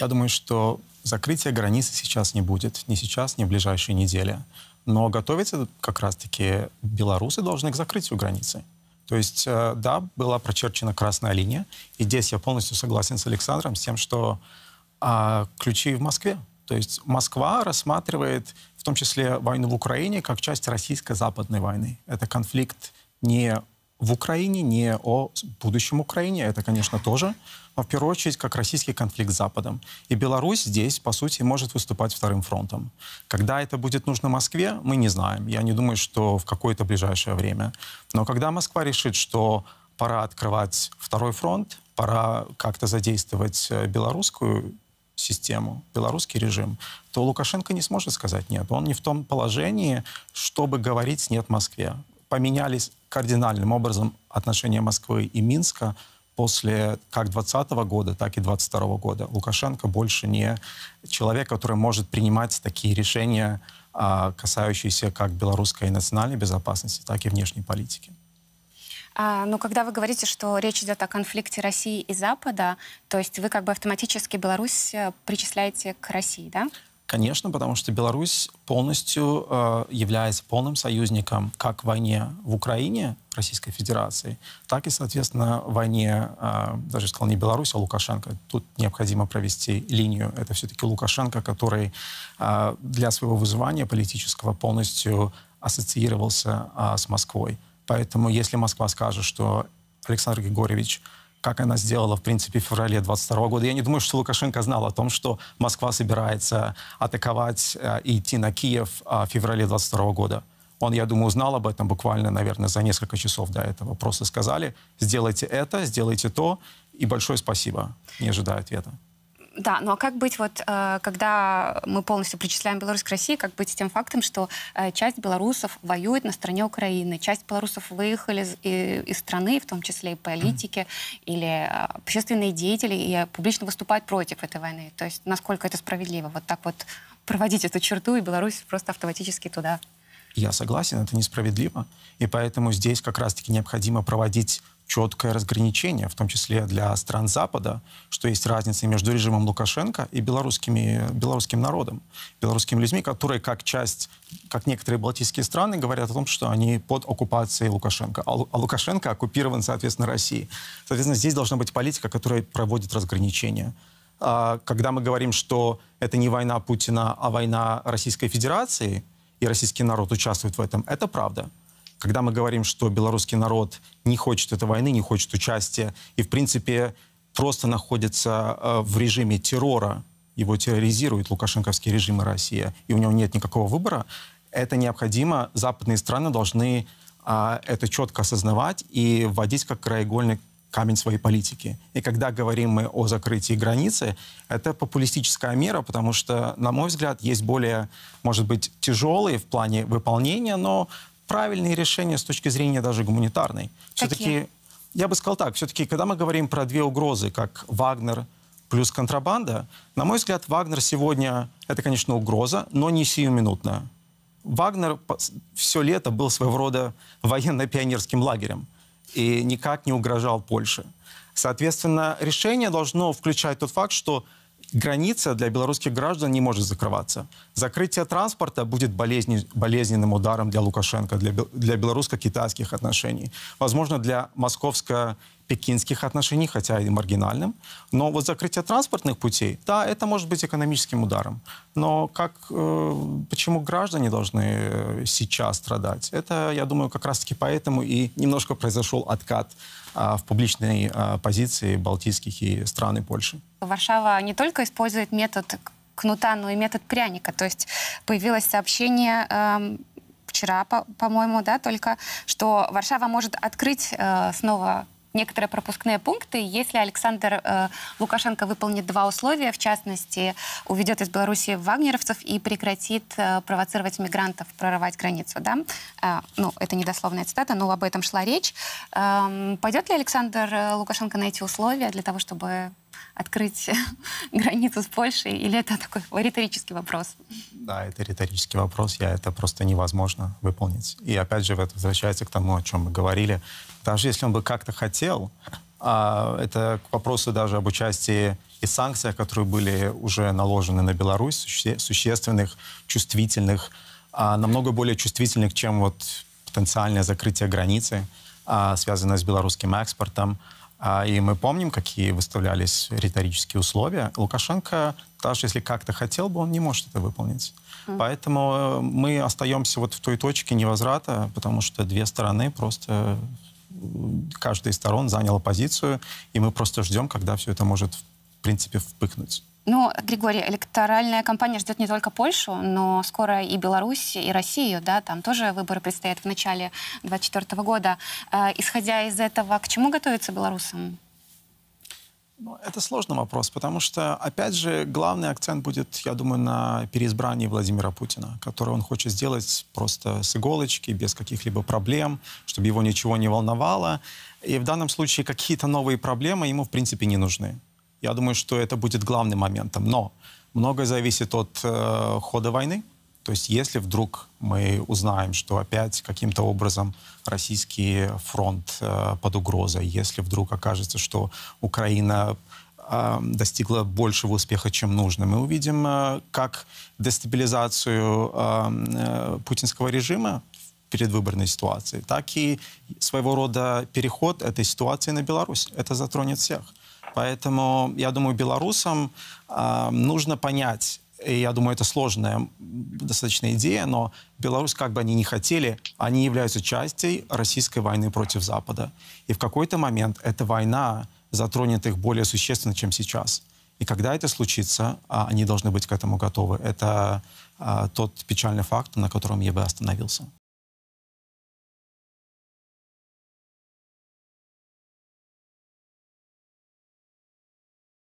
Я думаю, что закрытия границы сейчас не будет, ни сейчас, ни в ближайшие недели. Но готовиться как раз-таки белорусы должны к закрытию границы. То есть, э, да, была прочерчена красная линия, и здесь я полностью согласен с Александром, с тем, что а, ключи в Москве. То есть Москва рассматривает в том числе войну в Украине как часть российско-западной войны. Это конфликт не в Украине, не о будущем Украине, это, конечно, тоже, но а в первую очередь как российский конфликт с Западом. И Беларусь здесь, по сути, может выступать вторым фронтом. Когда это будет нужно Москве, мы не знаем. Я не думаю, что в какое-то ближайшее время. Но когда Москва решит, что пора открывать второй фронт, пора как-то задействовать э, белорусскую систему, белорусский режим, то Лукашенко не сможет сказать «нет». Он не в том положении, чтобы говорить «нет» Москве поменялись кардинальным образом отношения Москвы и Минска после как 2020 года, так и 2022 года. Лукашенко больше не человек, который может принимать такие решения, а, касающиеся как белорусской национальной безопасности, так и внешней политики. А, но ну, когда вы говорите, что речь идет о конфликте России и Запада, то есть вы как бы автоматически Беларусь э, причисляете к России, да? Конечно, потому что Беларусь полностью э, является полным союзником как в войне в Украине Российской Федерации, так и, соответственно, в войне, э, даже сказал не Беларусь, а Лукашенко. Тут необходимо провести линию. Это все-таки Лукашенко, который э, для своего выживания политического полностью ассоциировался э, с Москвой. Поэтому если Москва скажет, что Александр Григорьевич как она сделала, в принципе, в феврале 22 года. Я не думаю, что Лукашенко знал о том, что Москва собирается атаковать э, и идти на Киев э, в феврале 22 года. Он, я думаю, узнал об этом буквально, наверное, за несколько часов до этого. Просто сказали, сделайте это, сделайте то, и большое спасибо, не ожидая ответа. Да, ну а как быть вот, э, когда мы полностью причисляем Беларусь к России, как быть с тем фактом, что э, часть белорусов воюет на стороне Украины, часть белорусов выехали из, из страны, в том числе и политики mm или э, общественные деятели, и публично выступают против этой войны? То есть насколько это справедливо? Вот так вот проводить эту черту, и Беларусь просто автоматически туда я согласен, это несправедливо. И поэтому здесь как раз-таки необходимо проводить четкое разграничение, в том числе для стран Запада, что есть разница между режимом Лукашенко и белорусскими, белорусским народом, белорусскими людьми, которые как часть, как некоторые балтийские страны, говорят о том, что они под оккупацией Лукашенко. А, а Лукашенко оккупирован, соответственно, Россией. Соответственно, здесь должна быть политика, которая проводит разграничение. А, когда мы говорим, что это не война Путина, а война Российской Федерации – и российский народ участвует в этом. Это правда. Когда мы говорим, что белорусский народ не хочет этой войны, не хочет участия, и, в принципе, просто находится э, в режиме террора, его терроризирует лукашенковский режим и Россия, и у него нет никакого выбора, это необходимо. Западные страны должны а, это четко осознавать и вводить как краеугольник камень своей политики. И когда говорим мы о закрытии границы, это популистическая мера, потому что, на мой взгляд, есть более, может быть, тяжелые в плане выполнения, но правильные решения с точки зрения даже гуманитарной. Все-таки, я бы сказал так, все-таки, когда мы говорим про две угрозы, как Вагнер плюс контрабанда, на мой взгляд, Вагнер сегодня, это, конечно, угроза, но не сиюминутная. Вагнер все лето был своего рода военно-пионерским лагерем и никак не угрожал Польше. Соответственно, решение должно включать тот факт, что граница для белорусских граждан не может закрываться. Закрытие транспорта будет болезни, болезненным ударом для Лукашенко, для, для белорусско-китайских отношений. Возможно, для московско пекинских отношений, хотя и маргинальным. Но вот закрытие транспортных путей, да, это может быть экономическим ударом. Но как, э, почему граждане должны э, сейчас страдать? Это, я думаю, как раз-таки поэтому и немножко произошел откат э, в публичной э, позиции балтийских и страны Польши. Варшава не только использует метод кнута, но и метод пряника. То есть появилось сообщение... Э, вчера, по-моему, да, только что Варшава может открыть э, снова некоторые пропускные пункты. Если Александр э, Лукашенко выполнит два условия, в частности, уведет из Беларуси вагнеровцев и прекратит э, провоцировать мигрантов прорывать границу, да? Э, ну, это недословная цитата, но об этом шла речь. Э, пойдет ли Александр э, Лукашенко на эти условия для того, чтобы открыть границу с Польшей? Или это такой риторический вопрос? Да, это риторический вопрос. Я это просто невозможно выполнить. И опять же, это возвращается к тому, о чем мы говорили. Даже если он бы как-то хотел, а, это к вопросу даже об участии и санкциях, которые были уже наложены на Беларусь, суще существенных, чувствительных, а, намного более чувствительных, чем вот потенциальное закрытие границы, а, связанное с белорусским экспортом. А, и мы помним, какие выставлялись риторические условия. Лукашенко, даже если как-то хотел бы, он не может это выполнить. Mm. Поэтому э, мы остаемся вот в той точке невозврата, потому что две стороны просто каждая из сторон заняла позицию, и мы просто ждем, когда все это может принципе, впыкнуть? Ну, Григорий, электоральная кампания ждет не только Польшу, но скоро и Беларусь, и Россию, да, там тоже выборы предстоят в начале 2024 года. Э, исходя из этого, к чему готовятся белорусам? Ну, это сложный вопрос, потому что, опять же, главный акцент будет, я думаю, на переизбрании Владимира Путина, которое он хочет сделать просто с иголочки, без каких-либо проблем, чтобы его ничего не волновало. И в данном случае какие-то новые проблемы ему, в принципе, не нужны. Я думаю, что это будет главным моментом. Но многое зависит от э, хода войны. То есть если вдруг мы узнаем, что опять каким-то образом российский фронт э, под угрозой, если вдруг окажется, что Украина э, достигла большего успеха, чем нужно, мы увидим, э, как дестабилизацию э, э путинского режима перед выборной ситуацией, так и своего рода переход этой ситуации на Беларусь. Это затронет всех. Поэтому, я думаю, белорусам э, нужно понять, и я думаю, это сложная достаточно идея, но Беларусь, как бы они ни хотели, они являются частью российской войны против Запада. И в какой-то момент эта война затронет их более существенно, чем сейчас. И когда это случится, а, они должны быть к этому готовы. Это а, тот печальный факт, на котором я бы остановился.